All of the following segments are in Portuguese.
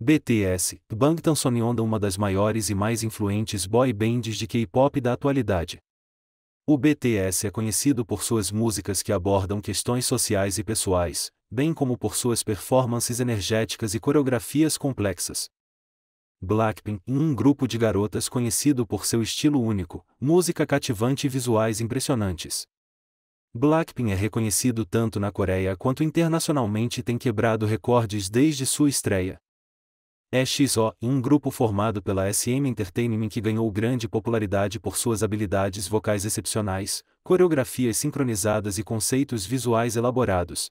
BTS, Bangtan onda uma das maiores e mais influentes boy bands de K-pop da atualidade. O BTS é conhecido por suas músicas que abordam questões sociais e pessoais, bem como por suas performances energéticas e coreografias complexas. Blackpink, um grupo de garotas conhecido por seu estilo único, música cativante e visuais impressionantes. Blackpink é reconhecido tanto na Coreia quanto internacionalmente e tem quebrado recordes desde sua estreia. É um grupo formado pela SM Entertainment que ganhou grande popularidade por suas habilidades vocais excepcionais, coreografias sincronizadas e conceitos visuais elaborados.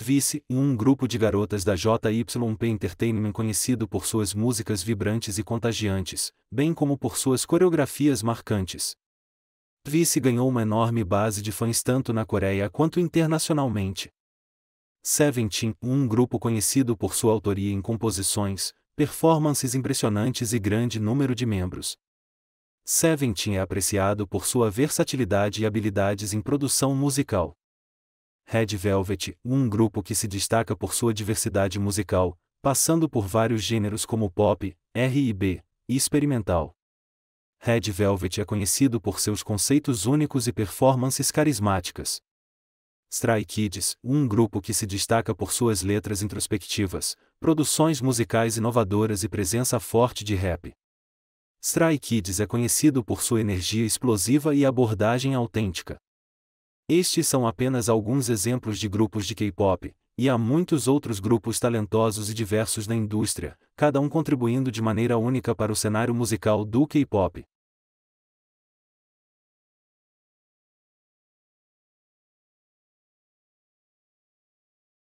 Vice, um grupo de garotas da JYP Entertainment conhecido por suas músicas vibrantes e contagiantes, bem como por suas coreografias marcantes. Vice ganhou uma enorme base de fãs tanto na Coreia quanto internacionalmente. Seventeen, um grupo conhecido por sua autoria em composições, performances impressionantes e grande número de membros. Seventeen é apreciado por sua versatilidade e habilidades em produção musical. Red Velvet, um grupo que se destaca por sua diversidade musical, passando por vários gêneros como pop, R&B e experimental. Red Velvet é conhecido por seus conceitos únicos e performances carismáticas. Stray Kids, um grupo que se destaca por suas letras introspectivas, produções musicais inovadoras e presença forte de rap. Stray Kids é conhecido por sua energia explosiva e abordagem autêntica. Estes são apenas alguns exemplos de grupos de K-pop, e há muitos outros grupos talentosos e diversos na indústria, cada um contribuindo de maneira única para o cenário musical do K-pop.